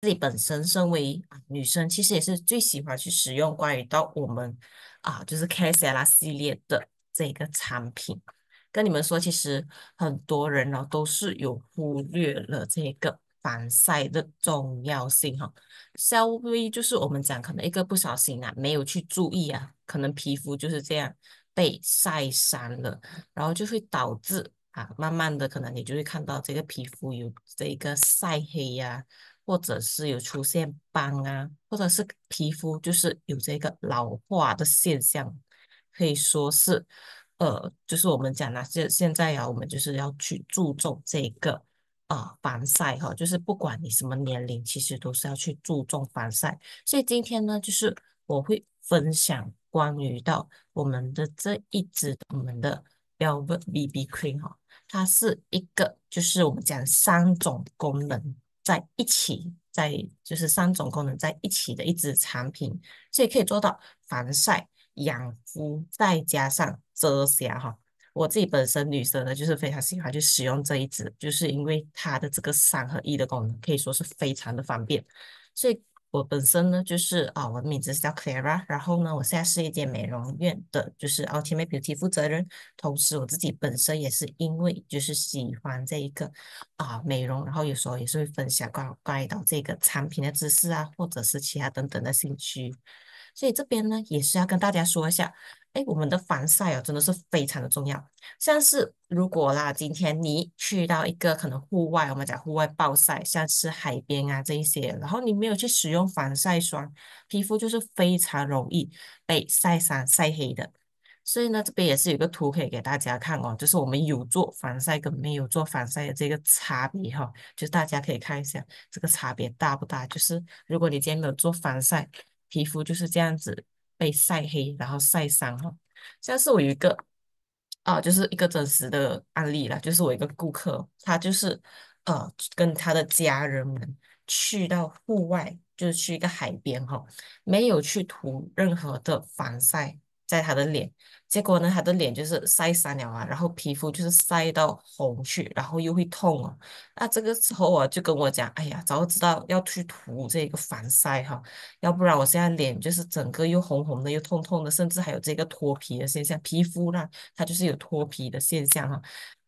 自己本身身为女生，其实也是最喜欢去使用关于到我们啊就是 KSLA 系列的这个产品。跟你们说，其实很多人呢都是有忽略了这个防晒的重要性哈。稍微就是我们讲，可能一个不小心啊，没有去注意啊，可能皮肤就是这样被晒伤了，然后就会导致啊，慢慢的可能你就会看到这个皮肤有这个晒黑呀。或者是有出现斑啊，或者是皮肤就是有这个老化的现象，可以说是，呃，就是我们讲啊，现现在啊，我们就是要去注重这个啊防晒哈，就是不管你什么年龄，其实都是要去注重防晒。所以今天呢，就是我会分享关于到我们的这一支我们的 l v BB Cream 哈，它是一个就是我们讲三种功能。在一起，在就是三种功能在一起的一支产品，所以可以做到防晒、养肤，再加上遮瑕哈。我自己本身女生呢，就是非常喜欢去使用这一支，就是因为它的这个三合一的功能，可以说是非常的方便，所以。我本身呢，就是啊，我的名字是叫 Clara，然后呢，我现在是一间美容院的，就是 Ultimate Beauty 负责人。同时，我自己本身也是因为就是喜欢这一个啊美容，然后有时候也是会分享关关于到这个产品的知识啊，或者是其他等等的兴趣。所以这边呢也是要跟大家说一下，哎，我们的防晒哦真的是非常的重要。像是如果啦，今天你去到一个可能户外，我们在户外暴晒，像是海边啊这一些，然后你没有去使用防晒霜，皮肤就是非常容易被晒伤、晒黑的。所以呢，这边也是有个图可以给大家看哦，就是我们有做防晒跟没有做防晒的这个差别哈，就是大家可以看一下这个差别大不大，就是如果你今天没有做防晒。皮肤就是这样子被晒黑，然后晒伤哈。像是我有一个啊，就是一个真实的案例啦，就是我一个顾客，他就是呃跟他的家人们去到户外，就是去一个海边哈，没有去涂任何的防晒。在他的脸，结果呢，他的脸就是晒伤了啊，然后皮肤就是晒到红去，然后又会痛啊。那这个时候啊，就跟我讲，哎呀，早知道要去涂这个防晒哈，要不然我现在脸就是整个又红红的，又痛痛的，甚至还有这个脱皮的现象，皮肤呢，它就是有脱皮的现象哈，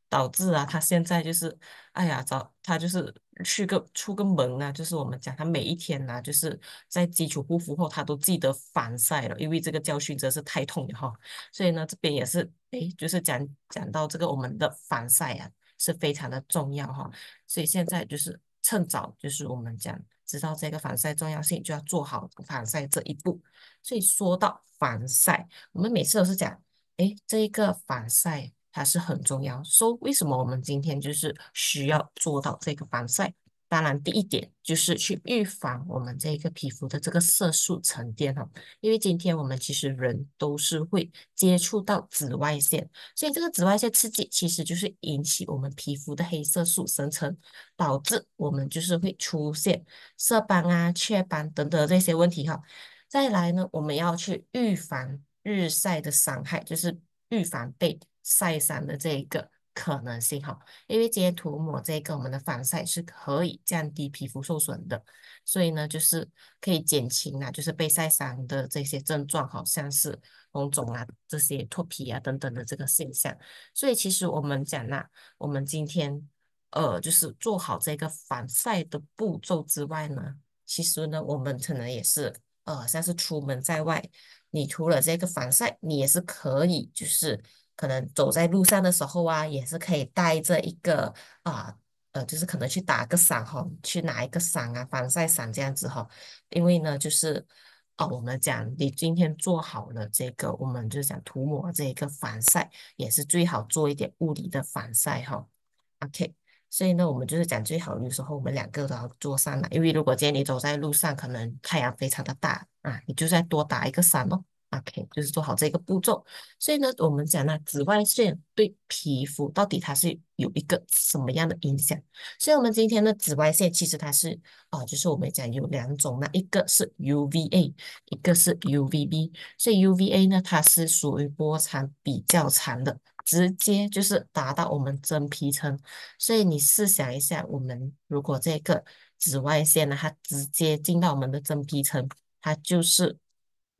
导致啊，他现在就是，哎呀，早他就是。去个出个门啊，就是我们讲他每一天呐，就是在基础护肤后，他都记得防晒了，因为这个教训真是太痛了哈。所以呢，这边也是哎，就是讲讲到这个我们的防晒啊是非常的重要哈。所以现在就是趁早就是我们讲知道这个防晒重要性，就要做好防晒这一步。所以说到防晒，我们每次都是讲哎，这一个防晒。它是很重要，所以为什么我们今天就是需要做到这个防晒？当然，第一点就是去预防我们这个皮肤的这个色素沉淀哈。因为今天我们其实人都是会接触到紫外线，所以这个紫外线刺激其实就是引起我们皮肤的黑色素生成，导致我们就是会出现色斑啊、雀斑等等这些问题哈。再来呢，我们要去预防日晒的伤害，就是预防被晒伤的这一个可能性哈，因为今天涂抹这个我们的防晒是可以降低皮肤受损的，所以呢就是可以减轻啊，就是被晒伤的这些症状，好像是红肿啊，这些脱皮啊等等的这个现象。所以其实我们讲呐，我们今天呃就是做好这个防晒的步骤之外呢，其实呢我们可能也是呃像是出门在外，你涂了这个防晒，你也是可以就是。可能走在路上的时候啊，也是可以带着一个啊，呃，就是可能去打个伞哈，去拿一个伞啊，防晒伞这样子哈。因为呢，就是哦，我们讲你今天做好了这个，我们就讲涂抹这一个防晒也是最好做一点物理的防晒哈。OK，所以呢，我们就是讲最好有时候我们两个都要做上来，因为如果今天你走在路上，可能太阳非常的大啊，你就再多打一个伞哦。OK，就是做好这个步骤。所以呢，我们讲呢，紫外线对皮肤到底它是有一个什么样的影响？所以，我们今天的紫外线其实它是啊，就是我们讲有两种，那一个是 UVA，一个是 UVB。所以 UVA 呢，它是属于波长比较长的，直接就是达到我们真皮层。所以你试想一下，我们如果这个紫外线呢，它直接进到我们的真皮层，它就是。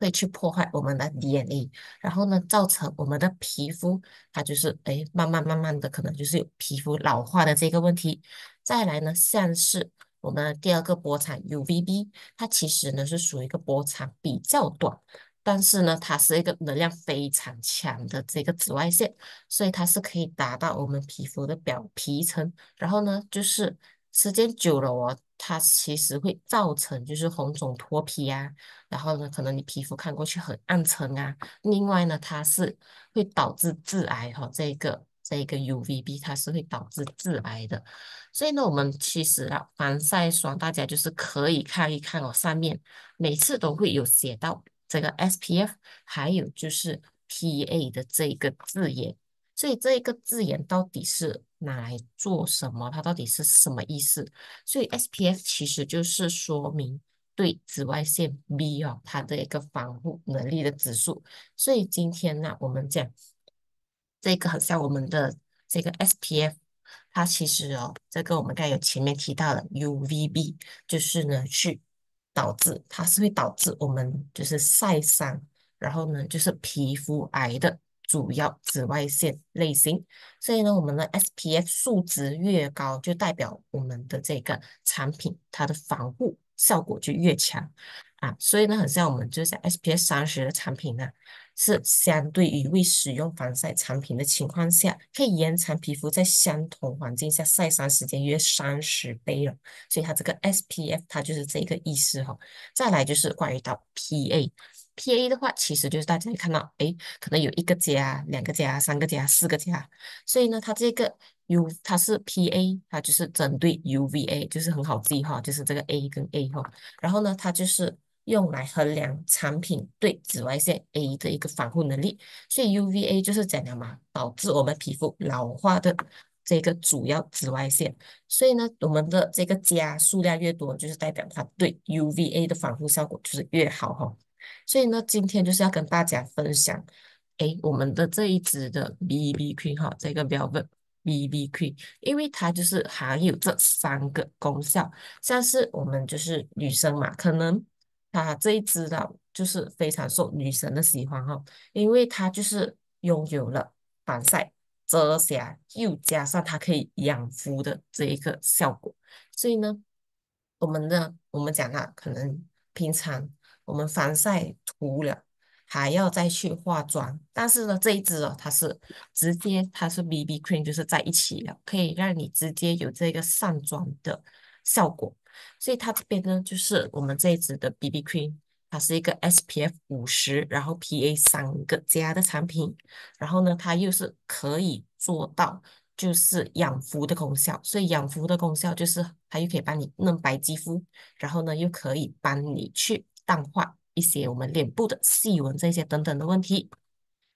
会去破坏我们的 DNA，然后呢，造成我们的皮肤，它就是哎，慢慢慢慢的，可能就是有皮肤老化的这个问题。再来呢，像是我们第二个波长 UVB，它其实呢是属于一个波长比较短，但是呢，它是一个能量非常强的这个紫外线，所以它是可以达到我们皮肤的表皮层，然后呢，就是。时间久了哦，它其实会造成就是红肿脱皮啊，然后呢，可能你皮肤看过去很暗沉啊。另外呢，它是会导致致癌哈，这个这个 U V B 它是会导致致癌的。所以呢，我们其实啊，防晒霜大家就是可以看一看哦，上面每次都会有写到这个 S P F，还有就是 p A 的这个字眼。所以这一个字眼到底是？拿来做什么？它到底是什么意思？所以 SPF 其实就是说明对紫外线 B 哦，它的一个防护能力的指数。所以今天呢，我们讲这个很像我们的这个 SPF，它其实哦，这个我们刚才有前面提到的 UVB，就是呢去导致它是会导致我们就是晒伤，然后呢就是皮肤癌的。主要紫外线类型，所以呢，我们的 SPF 数值越高，就代表我们的这个产品它的防护效果就越强啊。所以呢，很像我们就是 SPF 三十的产品呢，是相对于未使用防晒产品的情况下，可以延长皮肤在相同环境下晒伤时间约三十倍了。所以它这个 SPF 它就是这个意思哈。再来就是关于到 PA。P A 的话，其实就是大家看到，哎，可能有一个加、两个加、三个加、四个加，所以呢，它这个 U 它是 P A，它就是针对 U V A，就是很好记哈，就是这个 A 跟 A 哈。然后呢，它就是用来衡量产品对紫外线 A 的一个防护能力。所以 U V A 就是怎样嘛，导致我们皮肤老化的这个主要紫外线。所以呢，我们的这个加数量越多，就是代表它对 U V A 的防护效果就是越好哈。所以呢，今天就是要跟大家分享，哎，我们的这一支的 B B Q 哈，这个标本 B B Q，因为它就是含有这三个功效，像是我们就是女生嘛，可能它这一支的就是非常受女生的喜欢哈，因为它就是拥有了防晒、遮瑕，又加上它可以养肤的这一个效果，所以呢，我们的我们讲到可能平常。我们防晒涂了，还要再去化妆，但是呢，这一支哦，它是直接，它是 B B cream，就是在一起了，可以让你直接有这个上妆的效果。所以它这边呢，就是我们这一支的 B B cream，它是一个 S P F 五十，然后 P A 三个加的产品。然后呢，它又是可以做到就是养肤的功效。所以养肤的功效就是它又可以帮你嫩白肌肤，然后呢，又可以帮你去。淡化一些我们脸部的细纹这些等等的问题，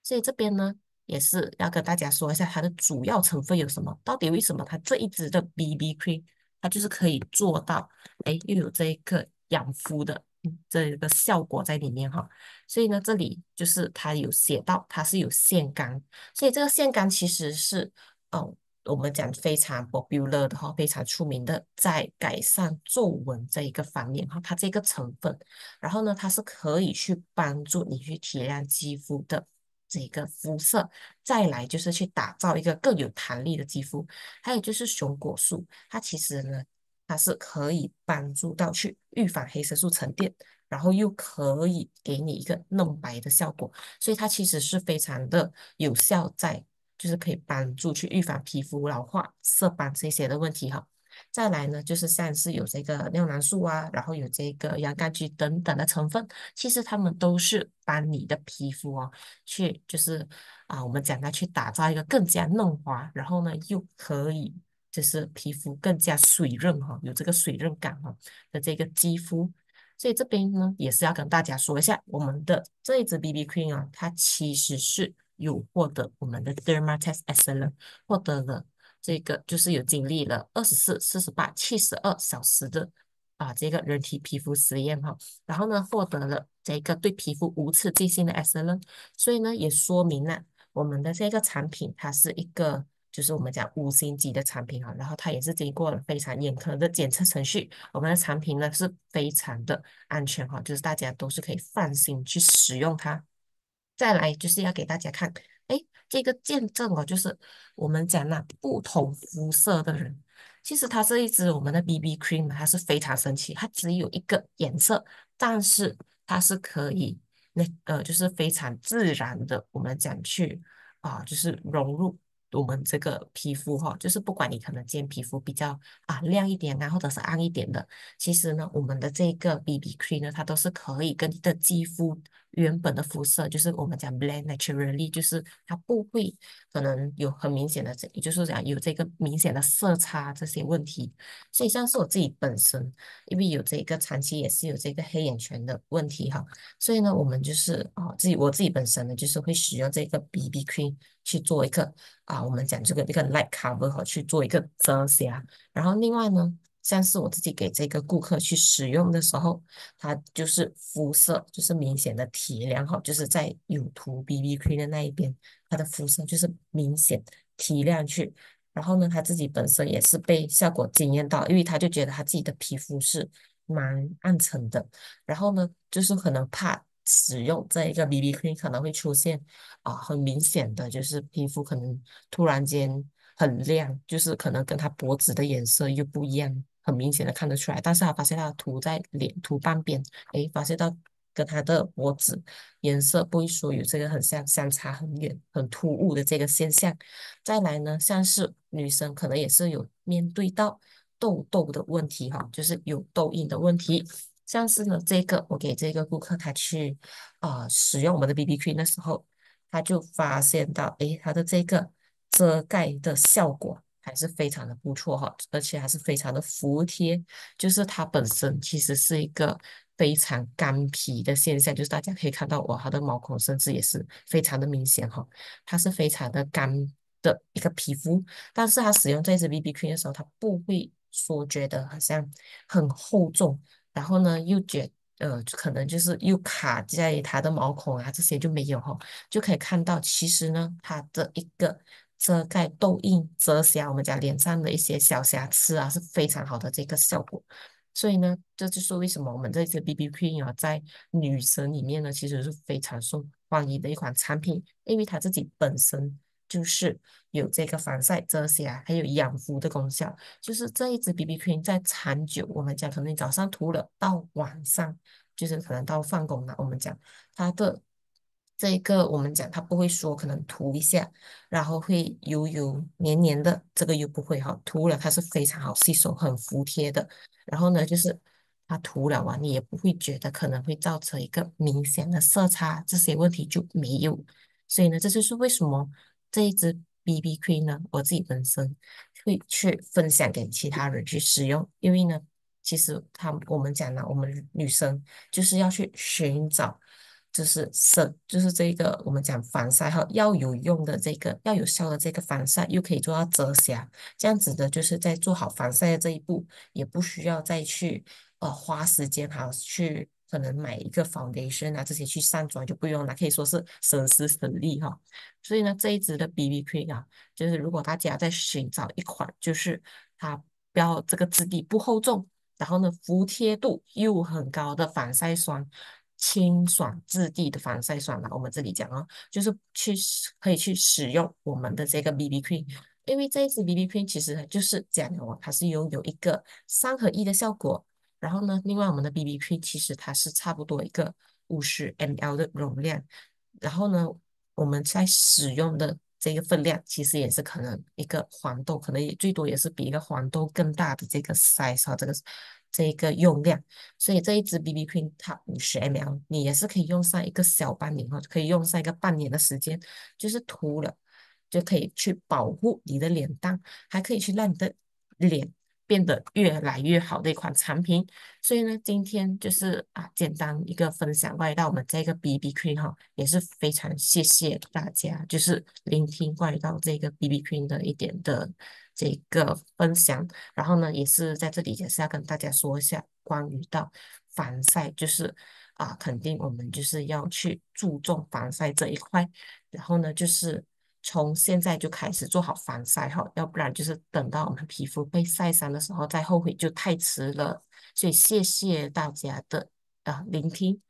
所以这边呢也是要跟大家说一下它的主要成分有什么，到底为什么它这一支的 BB cream 它就是可以做到，哎又有这一个养肤的这一个效果在里面哈，所以呢这里就是它有写到它是有腺苷，所以这个腺苷其实是嗯。我们讲非常 popular 的哈，非常出名的，在改善皱纹这一个方面哈，它这个成分，然后呢，它是可以去帮助你去提亮肌肤的这个肤色，再来就是去打造一个更有弹力的肌肤。还有就是熊果素，它其实呢，它是可以帮助到去预防黑色素沉淀，然后又可以给你一个嫩白的效果，所以它其实是非常的有效在。就是可以帮助去预防皮肤老化、色斑这些的问题哈。再来呢，就是像是有这个尿囊素啊，然后有这个洋甘菊等等的成分，其实它们都是帮你的皮肤哦，去就是啊，我们讲它去打造一个更加嫩滑，然后呢又可以就是皮肤更加水润哈，有这个水润感哈的这个肌肤。所以这边呢也是要跟大家说一下，我们的这一支 B B cream 啊，它其实是。有获得我们的 Derma Test Excellent，获得了这个就是有经历了二十四、四十八、七十二小时的啊这个人体皮肤实验哈，然后呢获得了这个对皮肤无刺激性的 Excellent，所以呢也说明了我们的这个产品它是一个就是我们讲五星级的产品啊，然后它也是经过了非常严格的检测程序，我们的产品呢是非常的安全哈，就是大家都是可以放心去使用它。再来就是要给大家看，哎，这个见证哦，就是我们讲那不同肤色的人，其实它是一支我们的 BB cream，它是非常神奇，它只有一个颜色，但是它是可以，那呃就是非常自然的，我们讲去啊，就是融入我们这个皮肤哈，就是不管你可能见皮肤比较啊亮一点啊，或者是暗一点的，其实呢，我们的这个 BB cream 呢，它都是可以跟你的肌肤。原本的肤色就是我们讲 blend naturally，就是它不会可能有很明显的，就是讲有这个明显的色差这些问题。所以像是我自己本身，因为有这个长期也是有这个黑眼圈的问题哈，所以呢，我们就是啊，自己我自己本身呢，就是会使用这个 BB cream 去做一个啊，我们讲这个这个 light cover 哈，去做一个遮瑕。然后另外呢。像是我自己给这个顾客去使用的时候，他就是肤色就是明显的提亮，好，就是在有涂 B B cream 的那一边，他的肤色就是明显提亮去。然后呢，他自己本身也是被效果惊艳到，因为他就觉得他自己的皮肤是蛮暗沉的。然后呢，就是可能怕使用这一个 B B cream 可能会出现啊，很明显的就是皮肤可能突然间很亮，就是可能跟他脖子的颜色又不一样。很明显的看得出来，但是他发现他涂在脸涂半边，哎，发现到跟他的脖子颜色不会说有这个很像相差很远很突兀的这个现象。再来呢，像是女生可能也是有面对到痘痘的问题哈，就是有痘印的问题。像是呢这个，我给这个顾客他去啊使用我们的 B B cream 的时候，他就发现到哎他的这个遮盖的效果。还是非常的不错哈，而且还是非常的服帖。就是它本身其实是一个非常干皮的现象，就是大家可以看到，哇，它的毛孔甚至也是非常的明显哈。它是非常的干的一个皮肤，但是它使用这支 BB cream 的时候，它不会说觉得好像很厚重，然后呢又觉呃可能就是又卡在它的毛孔啊这些就没有哈，就可以看到其实呢它的一个。遮盖痘印、遮瑕，我们讲脸上的一些小瑕疵啊，是非常好的这个效果。所以呢，这就是为什么我们这支 B B cream 啊，在女生里面呢，其实是非常受欢迎的一款产品，因为它自己本身就是有这个防晒、遮瑕，还有养肤的功效。就是这一支 B B cream 在长久，我们讲可能早上涂了到晚上，就是可能到放工了，我们讲它的。这一个我们讲，它不会说可能涂一下，然后会油油黏黏的，这个又不会哈。涂了它是非常好吸收，很服帖的。然后呢，就是它涂了完，你也不会觉得可能会造成一个明显的色差，这些问题就没有。所以呢，这就是为什么这一支 B B Cream 呢，我自己本身会去分享给其他人去使用，因为呢，其实他我们讲呢，我们女生就是要去寻找。就是省，就是这个我们讲防晒哈，要有用的这个，要有效的这个防晒，又可以做到遮瑕，这样子的，就是在做好防晒的这一步，也不需要再去呃花时间哈，去可能买一个 foundation 啊这些去上妆就不用了，可以说是省时省力哈。所以呢，这一支的 BB cream 啊，就是如果大家在寻找一款，就是它标这个质地不厚重，然后呢，服帖度又很高的防晒霜。清爽质地的防晒霜啦，我们这里讲哦，就是去可以去使用我们的这个 B B cream，因为这一支 B B cream 其实就是讲的哦，它是拥有一个三合一的效果，然后呢，另外我们的 B B cream 其实它是差不多一个五十 m l 的容量，然后呢，我们在使用的。这个分量其实也是可能一个黄豆，可能也最多也是比一个黄豆更大的这个 size，这个这一个用量。所以这一支 BB cream 它五十 ml，你也是可以用上一个小半年哈，可以用上一个半年的时间，就是涂了就可以去保护你的脸蛋，还可以去让你的脸。变得越来越好的一款产品，所以呢，今天就是啊，简单一个分享关于到我们这个 B B cream 哈，也是非常谢谢大家就是聆听关于到这个 B B cream 的一点的这个分享，然后呢，也是在这里也是要跟大家说一下关于到防晒，就是啊，肯定我们就是要去注重防晒这一块，然后呢，就是。从现在就开始做好防晒哈，要不然就是等到我们皮肤被晒伤的时候再后悔就太迟了。所以谢谢大家的啊聆听。